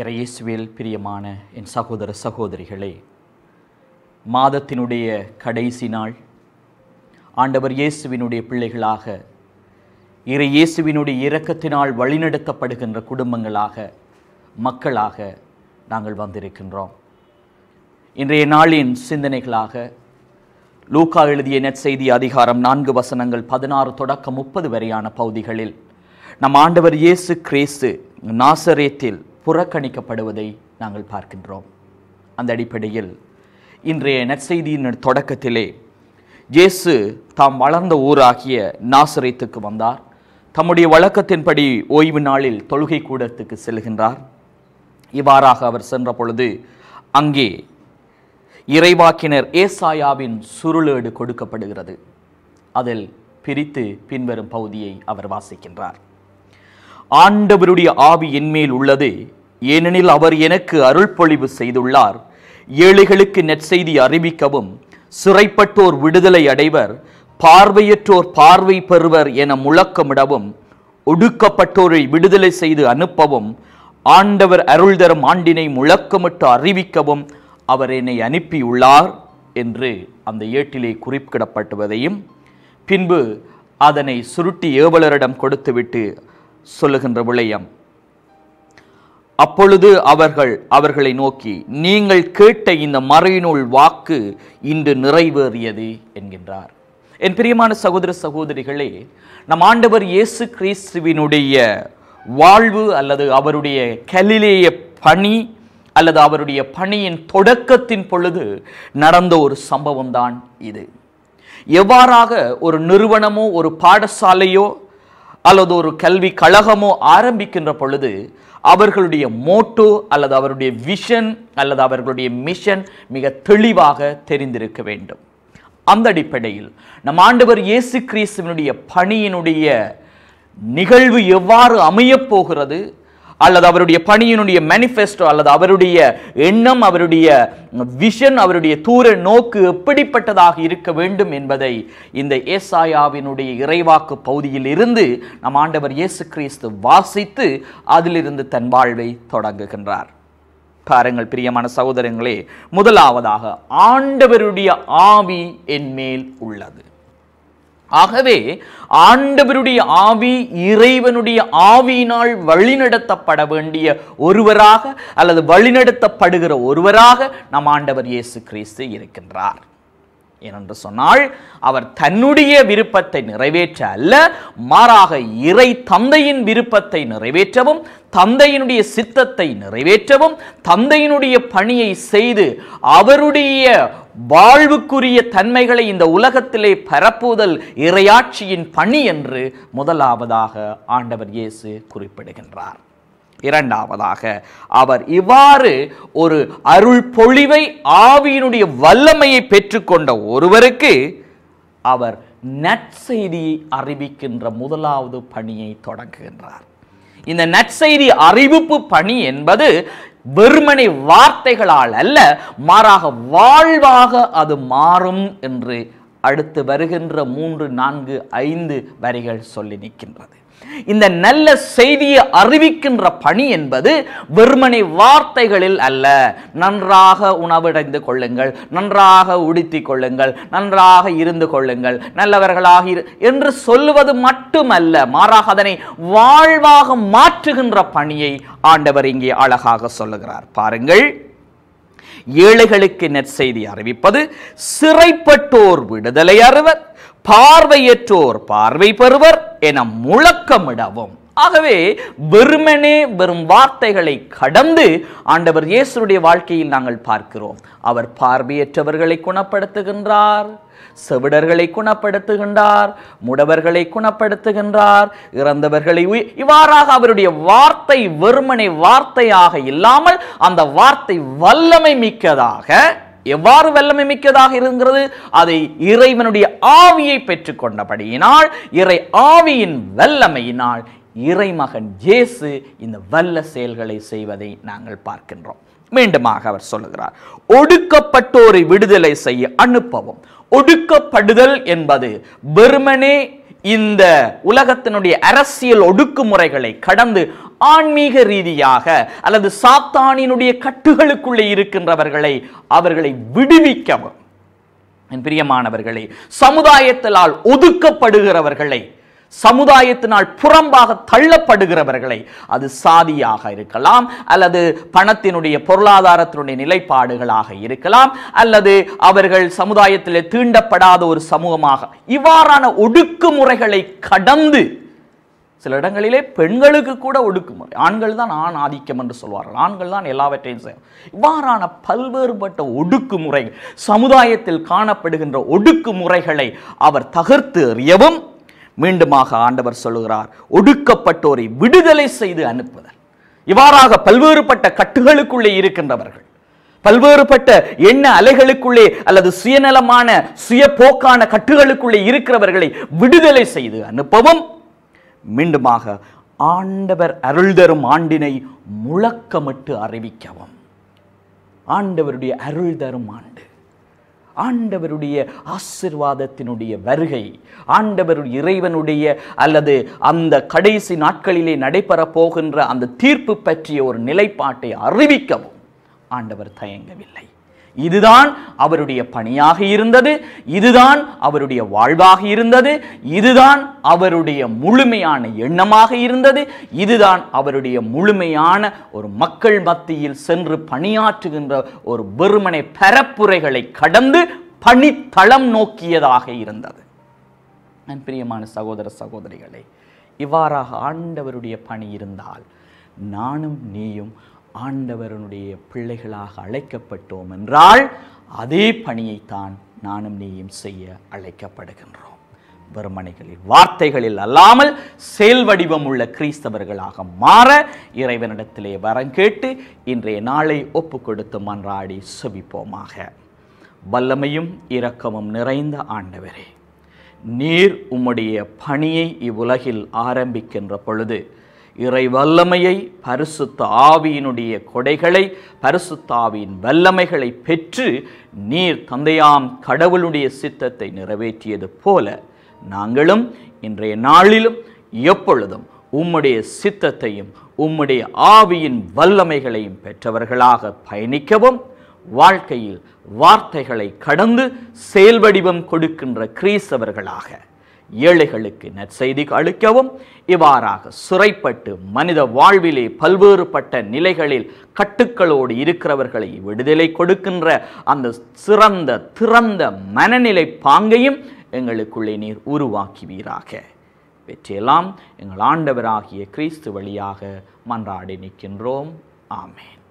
இறையேசுவில் பிரியமான என் சகோதர சகோதரிகளே மாதத்தினுடைய கடைசி நாள் ஆண்டவர் இயேசுவினுடைய பிள்ளைகளாக இறை இயேசுவினுடைய இரக்கத்தினால் வழிநடத்தப்படுகின்ற குடும்பங்களாக மக்களாக நாங்கள் வந்திருக்கின்றோம் இன்றைய நாளின் சிந்தனைகளாக லூக்கா எழுதிய நெற்செய்தி அதிகாரம் நான்கு வசனங்கள் பதினாறு தொடக்கம் முப்பது வரையான பகுதிகளில் நம் ஆண்டவர் இயேசு கிரேசு நாசரேத்தில் புறக்கணிக்கப்படுவதை நாங்கள் பார்க்கின்றோம் அந்த அடிப்படையில் இன்றைய நற்செய்தியின் தொடக்கத்திலே இயேசு தாம் வளர்ந்த ஊராகிய நாசரித்துக்கு வந்தார் தம்முடைய வழக்கத்தின்படி ஓய்வு நாளில் தொழுகை கூடத்துக்கு செல்கின்றார் இவ்வாறாக அவர் சென்ற பொழுது அங்கே இறைவாக்கினர் ஏசாயாவின் சுருளேடு கொடுக்கப்படுகிறது அதில் பிரித்து பின்வரும் பகுதியை அவர் வாசிக்கின்றார் ஆண்டவருடைய ஆவி என்மேல் உள்ளது ஏனெனில் அவர் எனக்கு அருள்பொழிவு செய்துள்ளார் ஏழைகளுக்கு நெற்செய்தி அறிவிக்கவும் சிறைப்பட்டோர் விடுதலை அடைவர் பார்வையற்றோர் பார்வை பெறுவர் என முழக்கமிடவும் ஒடுக்கப்பட்டோரை விடுதலை செய்து அனுப்பவும் ஆண்டவர் அருள் தரும் ஆண்டினை முழக்கமிட்டு அறிவிக்கவும் அவர் என்னை அனுப்பியுள்ளார் என்று அந்த ஏட்டிலே குறிப்பிடப்பட்டுவதையும் பின்பு அதனை சுருட்டி ஏவலரிடம் கொடுத்துவிட்டு சொல்லுகின்ற விளையம் அப்பொழுது அவர்கள் அவர்களை நோக்கி நீங்கள் கேட்ட இந்த மறைநூல் வாக்கு இன்று நிறைவேறியது என்கின்றார் என் பிரியமான சகோதர சகோதரிகளே நம் ஆண்டவர் இயேசு கிறிஸ்துவினுடைய வாழ்வு அல்லது அவருடைய கலிலேய பணி அல்லது அவருடைய பணியின் தொடக்கத்தின் பொழுது நடந்த ஒரு சம்பவம் தான் இது எவ்வாறாக ஒரு நிறுவனமோ ஒரு பாடசாலையோ அல்லது ஒரு கல்வி கழகமோ ஆரம்பிக்கின்ற பொழுது அவர்களுடைய மோட்டோ அல்லது அவருடைய விஷன் அல்லது அவர்களுடைய மிஷன் மிக தெளிவாக தெரிந்திருக்க வேண்டும் அந்த அடிப்படையில் நம் ஆண்டவர் இயேசு கிறிஸ்துவனுடைய பணியினுடைய நிகழ்வு எவ்வாறு அமையப் போகிறது அல்லது அவருடைய பணியினுடைய மேனிஃபெஸ்டோ அல்லது அவருடைய எண்ணம் அவருடைய விஷன் அவருடைய தூர நோக்கு எப்படிப்பட்டதாக இருக்க வேண்டும் என்பதை இந்த ஏசாயாவினுடைய இறைவாக்கு பகுதியில் இருந்து நம் ஆண்டவர் இயேசு கிறிஸ்து வாசித்து அதிலிருந்து தன் வாழ்வை தொடங்குகின்றார் பாருங்கள் பிரியமான சகோதரங்களே முதலாவதாக ஆண்டவருடைய ஆவி என் மேல் உள்ளது ஆகவே ஆண்டவருடைய ஆவி இறைவனுடைய ஆவியினால் வழிநடத்தப்பட வேண்டிய ஒருவராக அல்லது வழிநடத்தப்படுகிற ஒருவராக நம் ஆண்டவர் இயேசு கிறிஸ்து இருக்கின்றார் ஏனென்று சொன்னால் அவர் தன்னுடைய விருப்பத்தை நிறைவேற்ற அல்ல மாறாக இறை தந்தையின் விருப்பத்தை நிறைவேற்றவும் தந்தையினுடைய சித்தத்தை நிறைவேற்றவும் தந்தையினுடைய பணியை செய்து அவருடைய வாழ்வுக்குரிய தன்மைகளை இந்த உலகத்திலே பரப்புதல் இறையாட்சியின் பணி என்று முதலாவதாக ஆண்டவர் இயேசு குறிப்பிடுகின்றார் இரண்டாவதாக அவர் இவ்வாறு ஒரு அருள் பொழிவை ஆவியினுடைய வல்லமையை பெற்றுக்கொண்ட ஒருவருக்கு அவர் நற்செய்தியை அறிவிக்கின்ற முதலாவது பணியை தொடங்குகின்றார் இந்த நற்செய்தி அறிவிப்பு பணி என்பது வெறுமனை வார்த்தைகளால் அல்ல மாறாக வாழ்வாக அது மாறும் என்று அடுத்து வருகின்ற மூன்று நான்கு ஐந்து வரிகள் சொல்லி நிற்கின்றது இந்த நல்ல செய்தியை அறிவிக்கின்ற பணி என்பது வெறுமனை வார்த்தைகளில் அல்ல நன்றாக உணவடைந்து கொள்ளுங்கள் நன்றாக உடுத்தி கொள்ளுங்கள் நன்றாக இருந்து கொள்ளுங்கள் நல்லவர்களாக என்று சொல்லுவது மட்டுமல்ல மாறாக அதனை வாழ்வாக மாற்றுகின்ற பணியை ஆண்டவர் இங்கே அழகாக சொல்லுகிறார் பாருங்கள் ஏழைகளுக்கு நெற்செய்தி அறிவிப்பது சிறைப்பட்டோர் விடுதலை அறிவர் பார்வையற்றோர் பார்வை பெறுவர் என முழக்கமிடவும் ஆகவே வெறுமனே வெறும் வார்த்தைகளை கடந்து ஆண்டவர் இயேசுடைய வாழ்க்கையில் நாங்கள் பார்க்கிறோம் அவர் பார்வையற்றவர்களை குணப்படுத்துகின்றார் செவிடர்களை குணப்படுத்துகின்றார் முடவர்களை குணப்படுத்துகின்றார் இறந்தவர்களை இவ்வாறாக அவருடைய வார்த்தை வெறுமனை வார்த்தையாக இல்லாமல் அந்த வார்த்தை வல்லமை மிக்கதாக எவ்வாறு வல்லமை மிக்கதாக இருக்கிறது அதை இறைவனுடைய ஆவியை பெற்றுக்கொண்டபடியினால் இறை ஆவியின் வல்லமையினால் இறைமகன் ஜேசு இந்த வல்ல செயல்களை செய்வதை நாங்கள் பார்க்கின்றோம் மீண்டுமாக அவர் சொல்லுகிறார் ஒடுக்கப்பட்டோரை விடுதலை செய்ய அனுப்பவும் ஒடுக்கப்படுதல் என்பது வெறுமனே இந்த உலகத்தினுடைய அரசியல் ஒடுக்குமுறைகளை கடந்து ஆன்மீக ரீதியாக அல்லது சாத்தானினுடைய கட்டுகளுக்குள்ளே இருக்கின்றவர்களை அவர்களை விடுவிக்கவும் என் பிரியமானவர்களை சமுதாயத்திலால் ஒதுக்கப்படுகிறவர்களை சமுதாயத்தினால் புறம்பாக தள்ளப்படுகிறவர்களை அது சாதியாக இருக்கலாம் அல்லது பணத்தினுடைய பொருளாதாரத்தினுடைய நிலைப்பாடுகளாக இருக்கலாம் அல்லது அவர்கள் சமுதாயத்தில் தீண்டப்படாத ஒரு சமூகமாக இவ்வாறான ஒடுக்குமுறைகளை கடந்து சில இடங்களிலே பெண்களுக்கு கூட ஒடுக்குமுறை ஆண்கள் தான் ஆண் ஆதிக்கம் என்று சொல்வார்கள் ஆண்கள் தான் எல்லாவற்றையும் செய்யும் இவ்வாறான பல்வேறுபட்ட ஒடுக்குமுறை சமுதாயத்தில் காணப்படுகின்ற ஒடுக்குமுறைகளை அவர் தகர்த்து எறியவும் மீண்டுமாக ஆண்டவர் சொல்லுகிறார் ஒடுக்கப்பட்டோரை விடுதலை செய்து அனுப்புதல் இவ்வாறாக பல்வேறுபட்ட கட்டுகளுக்குள்ளே இருக்கின்றவர்கள் பல்வேறுபட்ட எண்ண அலைகளுக்குள்ளே அல்லது சுயநலமான சுய போக்கான கட்டுகளுக்குள்ளே இருக்கிறவர்களை விடுதலை செய்து அனுப்பவும் மீண்டுமாக ஆண்டவர் அருள் தரும் ஆண்டினை முழக்கமிட்டு அறிவிக்கவும் ஆண்டவருடைய அருள் தரும் ஆண்டு ஆண்டவருடைய ஆசிர்வாதத்தினுடைய வருகை ஆண்டவர் இறைவனுடைய அல்லது அந்த கடைசி நாட்களிலே நடைபெறப் போகின்ற அந்த தீர்ப்பு பற்றிய ஒரு நிலைப்பாட்டை அறிவிக்கவும் ஆண்டவர் தயங்கவில்லை இதுதான் அவருடைய பணியாக இருந்தது இதுதான் அவருடைய வாழ்வாக இருந்தது இதுதான் அவருடைய முழுமையான எண்ணமாக இருந்தது இதுதான் அவருடைய முழுமையான ஒரு மக்கள் மத்தியில் சென்று பணியாற்றுகின்ற ஒரு வெறுமனை பரப்புரைகளை கடந்து பணித்தளம் நோக்கியதாக இருந்தது என் பிரியமான சகோதர சகோதரிகளை இவ்வாறாக ஆண்டவருடைய பணி இருந்தால் நானும் நீயும் ஆண்டவருடைய பிள்ளைகளாக அழைக்கப்பட்டோம் என்றால் அதே பணியைத்தான் நானும் நீயும் செய்ய அழைக்கப்படுகின்றோம் வெறுமனைகளில் வார்த்தைகளில் அல்லாமல் செயல் வடிவம் உள்ள கிறிஸ்தவர்களாக மாற இறைவனிடத்திலே வரம் கேட்டு இன்றைய நாளை ஒப்பு கொடுத்து மன்றாடி செபிப்போமாக வல்லமையும் இரக்கமும் நிறைந்த ஆண்டவரே நீர் உம்முடைய பணியை இவ்வுலகில் ஆரம்பிக்கின்ற பொழுது இறை வல்லமையை பரிசுத்த ஆவியினுடைய கொடைகளை பரிசுத்த ஆவியின் வல்லமைகளை பெற்று நீர் தந்தையாம் கடவுளுடைய சித்தத்தை நிறைவேற்றியது போல நாங்களும் இன்றைய நாளிலும் எப்பொழுதும் உம்முடைய சித்தத்தையும் உம்முடைய ஆவியின் வல்லமைகளையும் பெற்றவர்களாக பயணிக்கவும் வாழ்க்கையில் வார்த்தைகளை கடந்து செயல்வடிவம் கொடுக்கின்ற கிரீஸ்தவர்களாக ஏழைகளுக்கு நற்செய்தி அளிக்கவும் இவ்வாறாக சுரைப்பட்டு மனித வாழ்விலே பல்வேறுபட்ட நிலைகளில் கட்டுக்களோடு இருக்கிறவர்களை விடுதலை கொடுக்கின்ற அந்த சிறந்த திறந்த மனநிலை பாங்கையும் எங்களுக்குள்ளே நீர் உருவாக்குவீராக வெற்றியெல்லாம் எங்கள் ஆண்டவராகிய கிறிஸ்து வழியாக மன்றாடி நிற்கின்றோம் ஆமேன்